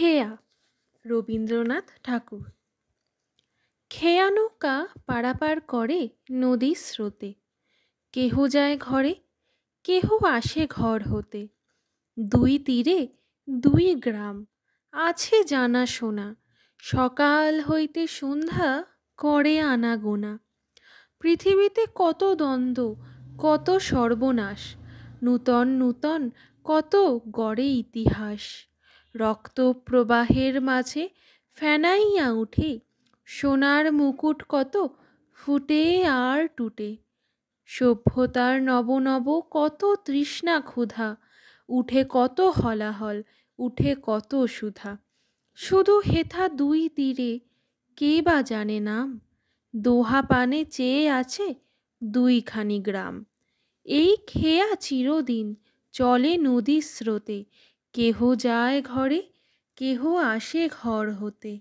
খেয়া রবীন্দ্রনাথ ঠাকুর খেয়া নৌকা পারাপার করে নদী স্রোতে কেহ যায় ঘরে কেহ আসে ঘর হতে দুই তীরে দুই গ্রাম আছে জানা শোনা সকাল হইতে সন্ধ্যা করে আনা গোনা পৃথিবীতে কত দ্বন্দ্ব কত সর্বনাশ নূতন নূতন কত গড়ে ইতিহাস রক্ত প্রবাহের মাঝে ফেনাইয়া উঠে সোনার মুকুট কত ফুটে আর টুটে সভ্যতার নব নব কত তৃষ্ণা ক্ষুধা উঠে কত হলাহল উঠে কত সুধা শুধু হেথা দুই তীরে কে বা জানে নাম দোহা পানে চেয়ে আছে দুইখানি গ্রাম এই খেয়া চিরদিন চলে নদীর স্রোতে কেহ যায় ঘরে কেহ আসে ঘর হতে